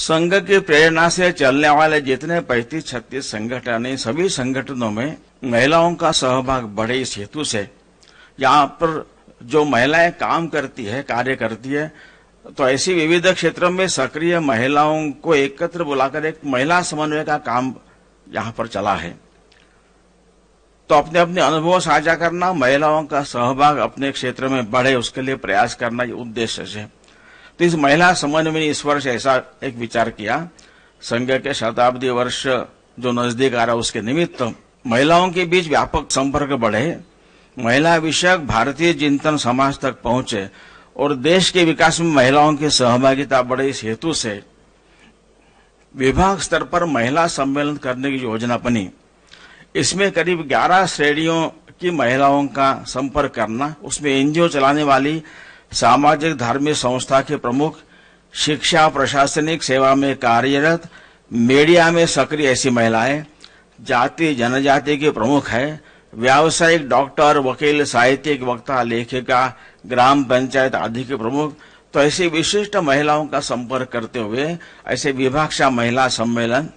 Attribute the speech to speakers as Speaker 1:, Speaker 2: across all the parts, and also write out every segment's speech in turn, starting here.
Speaker 1: संघ की प्रेरणा से चलने वाले जितने पैंतीस छत्तीस संगठन है सभी संगठनों में महिलाओं का सहभाग बढ़े इस हेतु से यहाँ पर जो महिलाएं काम करती है कार्य करती है तो ऐसी विविध क्षेत्रों में सक्रिय महिलाओं को एकत्र बुलाकर एक महिला समन्वय का काम यहाँ पर चला है तो अपने अपने अनुभव साझा करना महिलाओं का सहभाग अपने क्षेत्र में बढ़े उसके लिए प्रयास करना ये उद्देश्य से तो इस महिला समन्वय ने इस वर्ष ऐसा एक विचार किया संघ के शताब्दी वर्ष जो नजदीक आ रहा उसके निमित्त महिलाओं के बीच व्यापक संपर्क बढ़े महिला विषयक भारतीय चिंतन समाज तक पहुंचे और देश के विकास में महिलाओं की सहभागिता बढ़े इस हेतु से विभाग स्तर पर महिला सम्मेलन करने की योजना बनी इसमें करीब 11 श्रेणियों की महिलाओं का संपर्क करना उसमें एनजीओ चलाने वाली सामाजिक धार्मिक संस्था के प्रमुख शिक्षा प्रशासनिक सेवा में कार्यरत मीडिया में सक्रिय ऐसी महिलाएं जाति जनजाति के प्रमुख है व्यावसायिक डॉक्टर वकील साहित्यिक वक्ता लेखिका ग्राम पंचायत आदि के प्रमुख तो ऐसी विशिष्ट महिलाओं का संपर्क करते हुए ऐसे विभाक्षा महिला सम्मेलन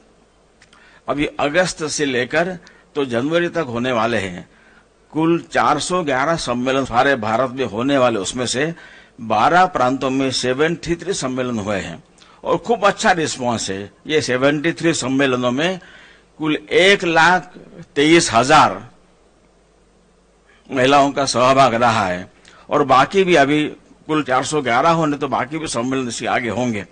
Speaker 1: अभी अगस्त से लेकर तो जनवरी तक होने वाले हैं कुल 411 सम्मेलन सारे भारत में होने वाले उसमें से 12 प्रांतों में सेवेंटी सम्मेलन हुए हैं और खूब अच्छा रिस्पांस है ये 73 सम्मेलनों में कुल एक लाख तेईस हजार महिलाओं का सहभाग रहा है और बाकी भी अभी कुल 411 होने तो बाकी भी सम्मेलन से आगे होंगे